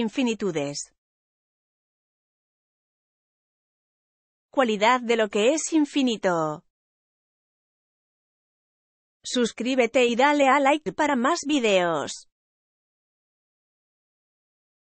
Infinitudes. Cualidad de lo que es infinito. Suscríbete y dale a like para más videos.